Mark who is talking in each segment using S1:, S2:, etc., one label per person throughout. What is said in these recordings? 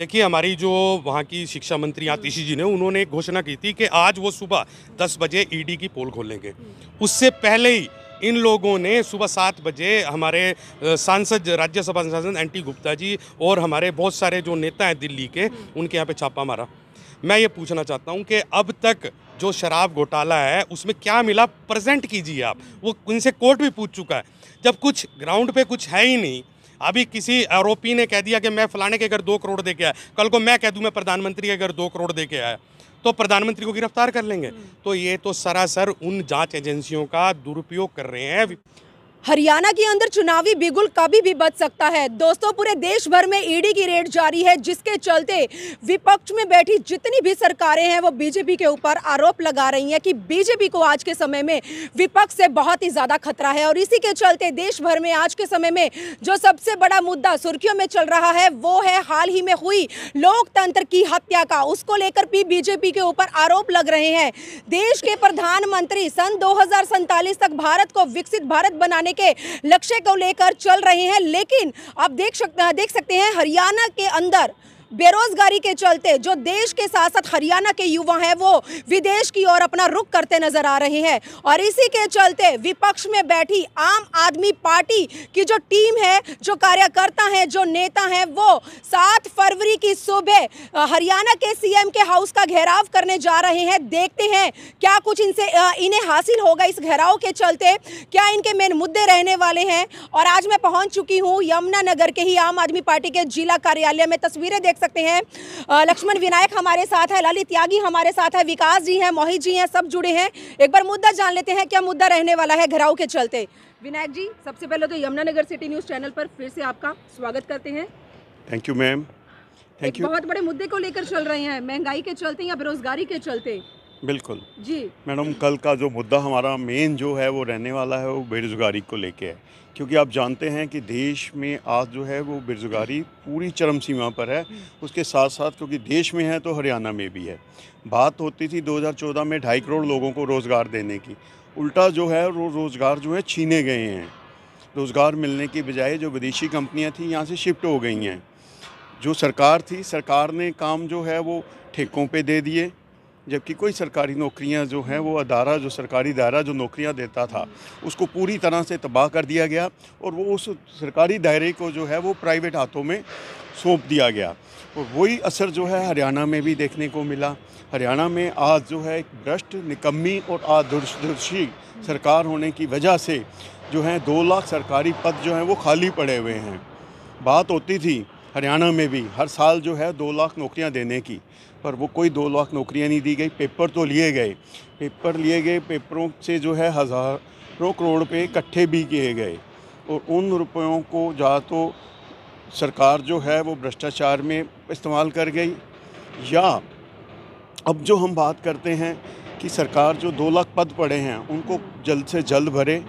S1: देखिए हमारी जो वहाँ की शिक्षा मंत्री हम्म। आतिशी जी ने उन्होंने एक घोषणा की थी कि आज वो सुबह दस बजे ईडी e की पोल खोलेंगे हम्म। उससे पहले ही इन लोगों ने सुबह सात बजे हमारे सांसद राज्यसभा सांसद एन टी गुप्ता जी और हमारे बहुत सारे जो नेता हैं दिल्ली के हम्म। उनके यहाँ पे छापा मारा मैं ये पूछना चाहता हूँ कि अब तक जो शराब घोटाला है उसमें क्या मिला प्रेजेंट कीजिए आप वो उनसे कोर्ट भी पूछ चुका है जब कुछ ग्राउंड पे कुछ है ही नहीं अभी किसी आरोपी ने कह दिया कि मैं फलाने के घर दो करोड़ दे के आया कल को मैं कह दूँ मैं प्रधानमंत्री के घर दो करोड़ दे के आया तो प्रधानमंत्री को गिरफ्तार कर लेंगे तो ये तो सरासर उन जांच एजेंसियों का दुरुपयोग कर रहे हैं
S2: हरियाणा के अंदर चुनावी बिगुल कभी भी बच सकता है दोस्तों पूरे देश भर में ईडी e की रेड जारी है जिसके चलते विपक्ष में बैठी जितनी भी सरकारें हैं वो बीजेपी के ऊपर आरोप लगा रही हैं कि बीजेपी को आज के समय में विपक्ष से बहुत ही ज़्यादा खतरा है और इसी के चलते देश भर में आज के समय में जो सबसे बड़ा मुद्दा सुर्खियों में चल रहा है वो है हाल ही में हुई लोकतंत्र की हत्या का उसको लेकर भी बीजेपी के ऊपर आरोप लग रहे हैं देश के प्रधानमंत्री सन दो तक भारत को विकसित भारत बनाने के लक्ष्य को लेकर चल रहे हैं लेकिन आप देख सकते देख सकते हैं हरियाणा के अंदर बेरोजगारी के चलते जो देश के साथ साथ हरियाणा के युवा हैं वो विदेश की ओर अपना रुख करते नजर आ रहे हैं और इसी के चलते विपक्ष में बैठी आम आदमी पार्टी की जो टीम है जो कार्यकर्ता है जो नेता है वो सात फरवरी की सुबह हरियाणा के सीएम के हाउस का घेराव करने जा रहे हैं देखते हैं क्या कुछ इनसे इन्हें हासिल होगा इस घेराव के चलते क्या इनके मेन मुद्दे रहने वाले हैं और आज मैं पहुंच चुकी हूं यमुनानगर के ही आम आदमी पार्टी के जिला कार्यालय में तस्वीरें देख देख सकते हैं लक्ष्मण विनायक हमारे साथ है ललित त्यागी हमारे साथ है विकास जी हैं मोहित जी हैं सब जुड़े हैं एक बार मुद्दा जान लेते हैं क्या मुद्दा रहने वाला है घराव के चलते विनायक जी सबसे पहले तो यमुनानगर सिटी न्यूज़ चैनल पर फिर से आपका स्वागत करते हैं
S3: thank you ma'am thank you बहुत
S2: बड़े मुद्दे को लेकर चल रहे हैं महंगाई के चलते या बेरोजगारी के चलते बिल्कुल जी
S3: मैडम कल का जो मुद्दा हमारा मेन जो है वो रहने वाला है वो बेरोज़गारी को लेके है क्योंकि आप जानते हैं कि देश में आज जो है वो बेरोज़गारी पूरी चरम सीमा पर है उसके साथ साथ क्योंकि देश में है तो हरियाणा में भी है बात होती थी 2014 में ढाई करोड़ लोगों को रोज़गार देने की उल्टा जो है वो रोज़गार जो है छीने गए हैं रोज़गार मिलने की बजाय जो विदेशी कंपनियाँ थी यहाँ से शिफ्ट हो गई हैं जो सरकार थी सरकार ने काम जो है वो ठेकों पर दे दिए जबकि कोई सरकारी नौकरियां जो हैं वो अदारा जो सरकारी दायरा जो नौकरियां देता था उसको पूरी तरह से तबाह कर दिया गया और वो उस सरकारी दायरे को जो है वो प्राइवेट हाथों में सौंप दिया गया और वही असर जो है हरियाणा में भी देखने को मिला हरियाणा में आज जो है एक भ्रष्ट निकम्मी और आदर्शदर्शी सरकार होने की वजह से जो है दो लाख सरकारी पद जो हैं वो खाली पड़े हुए हैं बात होती थी हरियाणा में भी हर साल जो है दो लाख नौकरियां देने की पर वो कोई दो लाख नौकरियां नहीं दी गई पेपर तो लिए गए पेपर लिए गए पेपरों से जो है हज़ारों करोड़ रुपये इकट्ठे भी किए गए और उन रुपयों को या तो सरकार जो है वो भ्रष्टाचार में इस्तेमाल कर गई या अब जो हम बात करते हैं कि सरकार जो दो लाख पद पड़े हैं उनको जल्द से जल्द भरे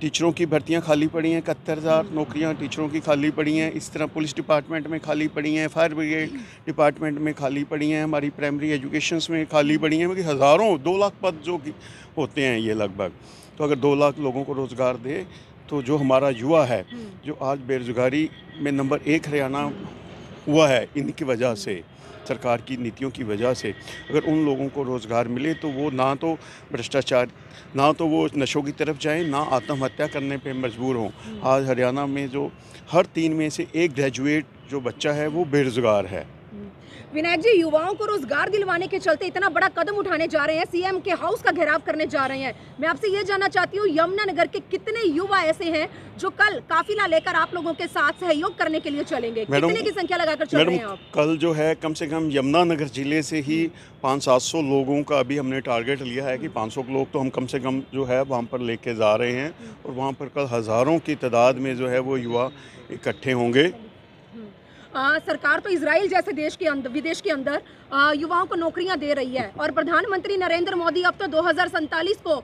S3: टीचरों की भर्तियां खाली पड़ी हैं इकहत्तर हज़ार नौकरियाँ टीचरों की खाली पड़ी हैं इस तरह पुलिस डिपार्टमेंट में खाली पड़ी हैं फायर ब्रिगेड डिपार्टमेंट में खाली पड़ी हैं हमारी प्राइमरी एजुकेशन में खाली पड़ी हैं बल्कि मतलब हज़ारों दो लाख पद जो होते हैं ये लगभग तो अगर दो लाख लोगों को रोज़गार दे तो जो हमारा युवा है हम्म। जो आज बेरोज़गारी में नंबर एक हरियाणा हुआ है इनकी वजह से सरकार की नीतियों की वजह से अगर उन लोगों को रोज़गार मिले तो वो ना तो भ्रष्टाचार ना तो वो नशों की तरफ जाएं ना आत्महत्या करने पे मजबूर हों हम्म। आज हरियाणा में जो हर तीन में से एक ग्रेजुएट जो बच्चा है वो बेरोज़गार
S2: है विनायक जी युवाओं को रोजगार दिलवाने के चलते इतना बड़ा कदम उठाने जा रहे हैं सीएम के हाउस का घेराव करने जा रहे हैं मैं आपसे ये जानना चाहती हूँ यमुनानगर के कितने युवा ऐसे हैं जो कल काफिला लेकर आप लोगों के साथ सहयोग करने के लिए चलेंगे कितने की संख्या लगाकर चल रहे हैं आप
S3: कल जो है कम से कम यमुनानगर जिले से ही पाँच सात सौ लोगों का अभी हमने टारगेट लिया है कि पाँच सौ लोग तो हम कम से कम जो है वहाँ पर लेके जा रहे हैं और वहाँ पर कल हज़ारों की तादाद में जो है वो युवा इकट्ठे होंगे
S2: आ, सरकार तो इसराइल जैसे देश के अंदर विदेश के अंदर आ, युवाओं को नौकरियां दे रही है और प्रधानमंत्री नरेंद्र मोदी अब तो दो को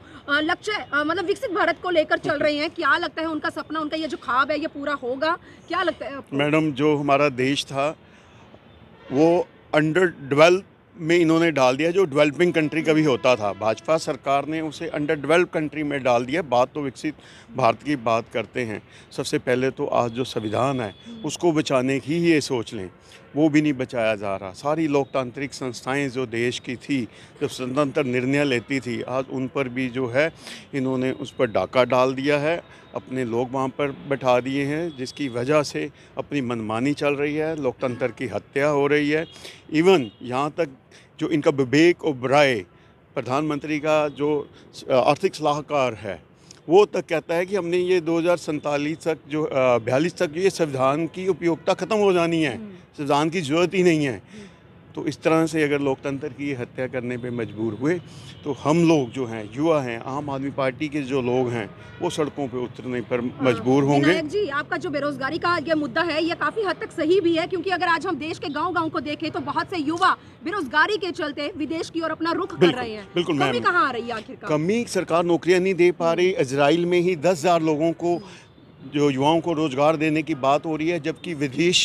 S2: लक्ष्य मतलब विकसित भारत को लेकर चल रहे हैं क्या लगता है उनका सपना उनका ये जो ख्वाब है ये पूरा होगा क्या लगता है
S3: मैडम जो हमारा देश था वो अंडर डेवलप में इन्होंने डाल दिया जो डेवलपिंग कंट्री का भी होता था भाजपा सरकार ने उसे अंडर डेवलप कंट्री में डाल दिया बात तो विकसित भारत की बात करते हैं सबसे पहले तो आज जो संविधान है उसको बचाने की ही ये सोच लें वो भी नहीं बचाया जा रहा सारी लोकतांत्रिक संस्थाएं जो देश की थी जब स्वतंत्र निर्णय लेती थी आज उन पर भी जो है इन्होंने उस पर डाका डाल दिया है अपने लोग वहाँ पर बैठा दिए हैं जिसकी वजह से अपनी मनमानी चल रही है लोकतंत्र की हत्या हो रही है इवन यहाँ तक जो इनका विवेक ओब्राय प्रधानमंत्री का जो आर्थिक सलाहकार है वो तक कहता है कि हमने ये दो तक जो बयालीस तक ये संविधान की उपयोगिता ख़त्म हो जानी है हम्म। संविधान की ज़रूरत ही नहीं है हम्म। तो इस तरह से अगर लोकतंत्र की हत्या करने पे मजबूर हुए तो हम लोग जो हैं युवा हैं आम आदमी पार्टी के जो लोग हैं वो सड़कों पे उतरने पर हाँ, मजबूर होंगे
S2: जी आपका जो बेरोजगारी का ये मुद्दा है ये काफ़ी हद तक सही भी है क्योंकि अगर आज हम देश के गाँव गाँव को देखें तो बहुत से युवा बेरोजगारी के चलते विदेश की ओर अपना रुख कर रहे हैं बिल्कुल कमी कहाँ आ रही है आखिर
S3: कमी सरकार नौकरियाँ नहीं दे पा रही हम्म। इसराइल में ही दस लोगों को हम्म। जो युवाओं को रोज़गार देने की बात हो रही है जबकि विदेश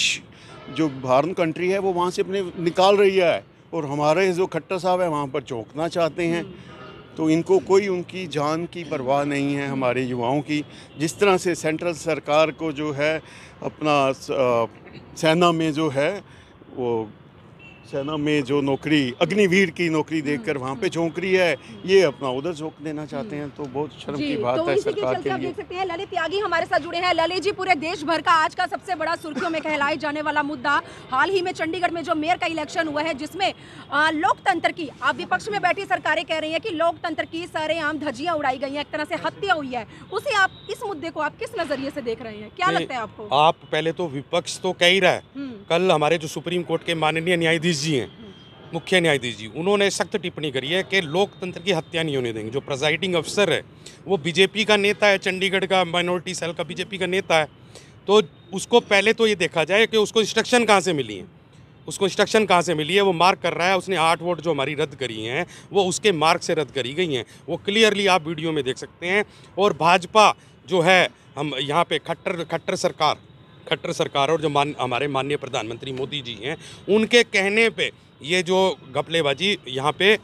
S3: जो भारत कंट्री है वो वहाँ से अपने निकाल रही है और हमारे जो खट्टर साहब है वहाँ पर चौंकना चाहते हैं तो इनको कोई उनकी जान की परवाह नहीं है हमारे युवाओं की जिस तरह से सेंट्रल सरकार को जो है अपना सेना में जो है वो सेना में जो नौकरी अग्निवीर की नौकरी देकर वहाँ पे झोंकरी है ये अपना उधर झोंक देना चाहते हैं तो बहुत शर्म की बात तो है सरकार के, के लिए देख सकते
S2: हैं ललित त्यागी हमारे साथ जुड़े हैं ललित जी पूरे देश भर का आज का सबसे बड़ा सुर्खियों में कहलाए जाने वाला मुद्दा हाल ही में चंडीगढ़ में जो मेयर का इलेक्शन हुआ है जिसमें लोकतंत्र की आप विपक्ष में बैठी सरकारें कह रही है की लोकतंत्र की सारे आम धजिया उड़ाई गई है एक तरह से हत्या हुई है उसे आप इस मुद्दे को आप किस नजरिए से देख रहे हैं क्या लगता है आपको आप
S1: पहले तो विपक्ष तो कह ही रहा है हम्म। कल हमारे जो सुप्रीम कोर्ट के माननीय न्यायाधीश न्यायाधीश जी हैं मुख्य न्यायाधीश जी उन्होंने सख्त टिप्पणी करी है कि लोकतंत्र की हत्या नहीं होने देंगे जो प्रजाइडिंग अफसर है वो बीजेपी का नेता है चंडीगढ़ का माइनॉरिटी सेल का बीजेपी का नेता है तो उसको पहले तो ये देखा जाए कि उसको इंस्ट्रक्शन कहाँ से मिली है उसको इंस्ट्रक्शन कहाँ से मिली है वो मार्क कर रहा है उसने आठ वोट जो हमारी रद्द करी हैं वो उसके मार्क से रद्द करी गई हैं वो क्लियरली आप वीडियो में देख सकते हैं और भाजपा जो है हम यहाँ पे खट्टर खट्टर सरकार खट्टर सरकार और जो मान हमारे माननीय प्रधानमंत्री मोदी जी हैं उनके कहने पे ये जो घपलेबाजी यहाँ पे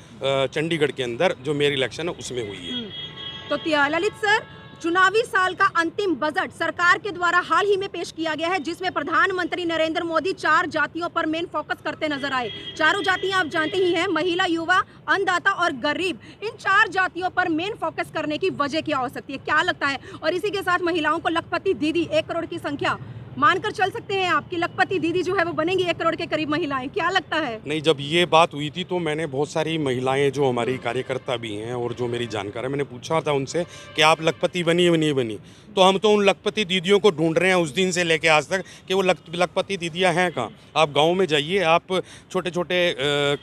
S1: चंडीगढ़ के अंदर जो मेरी इलेक्शन है उसमें हुई
S2: है हम्म। तो ललित सर चुनावी साल का अंतिम बजट सरकार के द्वारा हाल ही में पेश किया गया है जिसमें प्रधानमंत्री नरेंद्र मोदी चार जातियों पर मेन फोकस करते नजर आए चारों जातियां आप जानते ही हैं महिला युवा अन्नदाता और गरीब इन चार जातियों पर मेन फोकस करने की वजह क्या हो सकती है क्या लगता है और इसी के साथ महिलाओं को लखपति दीदी एक करोड़ की संख्या मानकर चल सकते हैं आपकी लखपति दीदी जो है वो बनेंगी एक करोड़ के करीब महिलाएं क्या लगता है
S1: नहीं जब ये बात हुई थी तो मैंने बहुत सारी महिलाएं जो हमारी कार्यकर्ता भी हैं और जो मेरी जानकार है मैंने पूछा था उनसे कि आप लखपति बनी बनी नहीं बनी तो हम तो उन लखपति दीदियों को ढूंढ रहे हैं उस दिन से लेके आज तक कि वो लखपति दीदियाँ हैं कहाँ आप गाँव में जाइए आप छोटे छोटे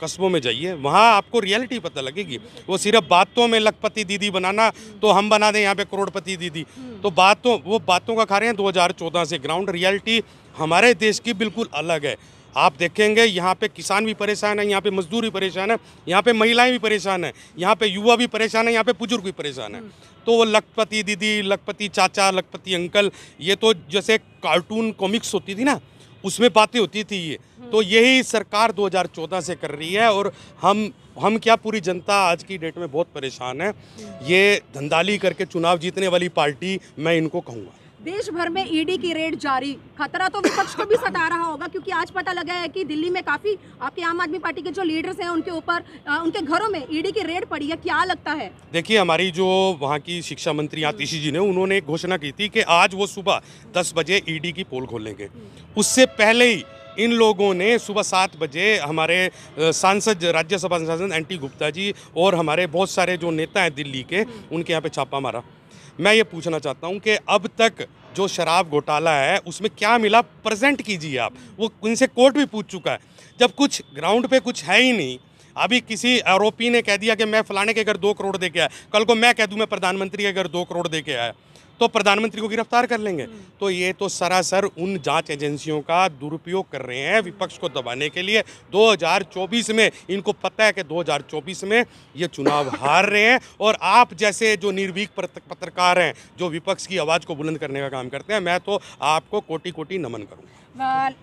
S1: कस्बों में जाइए वहाँ आपको रियलिटी पता लगेगी वो सिर्फ बातों तो में लखपति दीदी बनाना तो हम बना दें यहाँ पे करोड़पति दीदी तो बातों वो बातों का खा रहे हैं दो से ग्राउंड रियलिटी हमारे देश की बिल्कुल अलग है आप देखेंगे यहाँ पे किसान भी परेशान है यहाँ पे मजदूर भी परेशान है यहाँ पे महिलाएं भी परेशान है यहाँ पे युवा भी परेशान है यहाँ पे बुजुर्ग भी परेशान है हम्म। तो वो लखपति दीदी लखपति चाचा लखपति अंकल ये तो जैसे कार्टून कॉमिक्स होती थी ना उसमें बातें होती थी ये हम्म। तो यही सरकार 2014 से कर रही है और हम हम क्या पूरी जनता आज की डेट में बहुत परेशान है हम्म। ये धंधाली करके चुनाव जीतने वाली पार्टी मैं इनको कहूँगा
S2: देश भर में ईडी e की रेड जारी खतरा तो विपक्ष को भी सता रहा होगा क्योंकि आज पता लगा है कि दिल्ली में काफी आपके आम आदमी पार्टी के जो लीडर्स हैं उनके ऊपर उनके घरों में ईडी e की रेड पड़ी है क्या लगता है
S1: देखिए हमारी जो वहाँ की शिक्षा मंत्री आतिशी जी ने उन्होंने घोषणा की थी कि आज वो सुबह दस बजे ईडी e की पोल खोलेंगे हम्म। उससे पहले ही इन लोगों ने सुबह सात बजे हमारे सांसद राज्यसभा सांसद एन टी गुप्ता जी और हमारे बहुत सारे जो नेता हैं दिल्ली के हम्म। उनके यहाँ पे छापा मारा मैं ये पूछना चाहता हूँ कि अब तक जो शराब घोटाला है उसमें क्या मिला प्रेजेंट कीजिए आप वो उनसे कोर्ट भी पूछ चुका है जब कुछ ग्राउंड पे कुछ है ही नहीं अभी किसी आरोपी ने कह दिया कि मैं फलाने के घर दो करोड़ दे के आया कल को मैं कह दूँ मैं प्रधानमंत्री के घर दो करोड़ दे के आया तो प्रधानमंत्री को गिरफ्तार कर लेंगे तो ये तो सरासर उन जांच एजेंसियों का दुरुपयोग कर रहे हैं विपक्ष को दबाने के लिए 2024 में इनको पता है कि 2024 में ये चुनाव हार रहे हैं और आप जैसे जो निर्भीक पत्रकार हैं जो विपक्ष की आवाज़ को बुलंद करने का काम करते हैं मैं तो आपको कोटि कोटि नमन करूँगा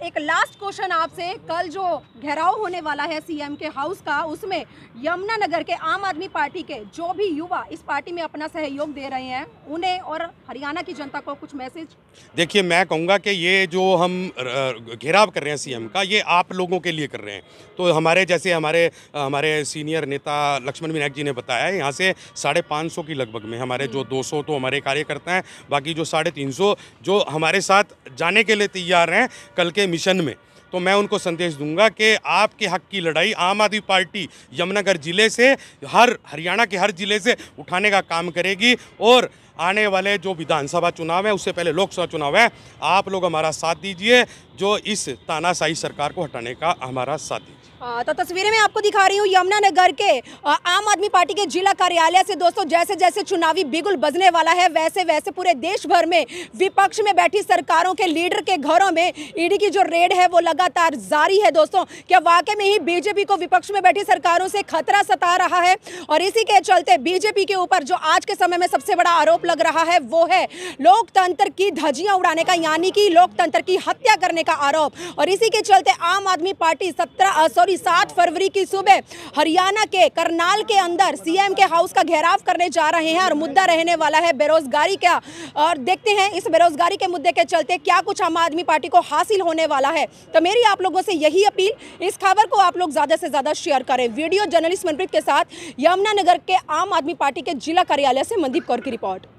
S2: एक लास्ट क्वेश्चन आपसे कल जो घेराव होने वाला है सीएम के हाउस का उसमें यमुनानगर के आम आदमी पार्टी के जो भी युवा इस पार्टी में अपना सहयोग दे रहे हैं उन्हें और हरियाणा की जनता को कुछ मैसेज
S1: देखिए मैं कहूँगा कि ये जो हम घेराव कर रहे हैं सीएम का ये आप लोगों के लिए कर रहे हैं तो हमारे जैसे हमारे हमारे सीनियर नेता लक्ष्मण विनायक जी ने बताया यहाँ से साढ़े पाँच सौ की लगभग में हमारे जो हम्म। दो सौ तो हमारे कार्यकर्ता हैं बाकी जो साढ़े तीन सौ जो हमारे साथ जाने के लिए तैयार हैं कल के मिशन में तो मैं उनको संदेश दूंगा कि आपके हक की लड़ाई आम आदमी पार्टी यमुनानगर ज़िले से हर हरियाणा के हर ज़िले से उठाने का काम करेगी और आने वाले जो विधानसभा चुनाव है उससे पहले लोकसभा चुनाव है आप लोग हमारा साथ दीजिए जो इस तानाशाही सरकार को हटाने का हमारा साथ दीजिए
S2: हाँ, तो तस्वीरें मैं आपको दिखा रही हूँ यमुनानगर के आम आदमी पार्टी के जिला कार्यालय से दोस्तों जैसे जैसे चुनावी बिगुल बजने वाला है वैसे वैसे पूरे देश भर में विपक्ष में बैठी सरकारों के लीडर के घरों में ईडी की जो रेड है वो लगातार जारी है दोस्तों क्या वाकई में ही बीजेपी को विपक्ष में बैठी सरकारों से खतरा सता रहा है और इसी के चलते बीजेपी के ऊपर जो आज के समय में सबसे बड़ा आरोप लग रहा है वो है लोकतंत्र की धजियाँ उड़ाने का यानी कि लोकतंत्र की हत्या करने का आरोप और इसी के चलते आम आदमी पार्टी सत्रह सॉरी सात फरवरी की सुबह हरियाणा के करनाल के अंदर सीएम के हाउस का घेराव करने जा रहे हैं और मुद्दा रहने वाला है बेरोजगारी का और देखते हैं इस बेरोजगारी के मुद्दे के चलते क्या कुछ आम आदमी पार्टी को हासिल होने वाला है तो मेरी आप लोगों से यही अपील इस खबर को आप लोग ज़्यादा से ज़्यादा शेयर करें वीडियो जर्नलिस्ट मनप्रीत के साथ यमुनानगर के आम आदमी पार्टी के जिला कार्यालय से मनदीप कौर की रिपोर्ट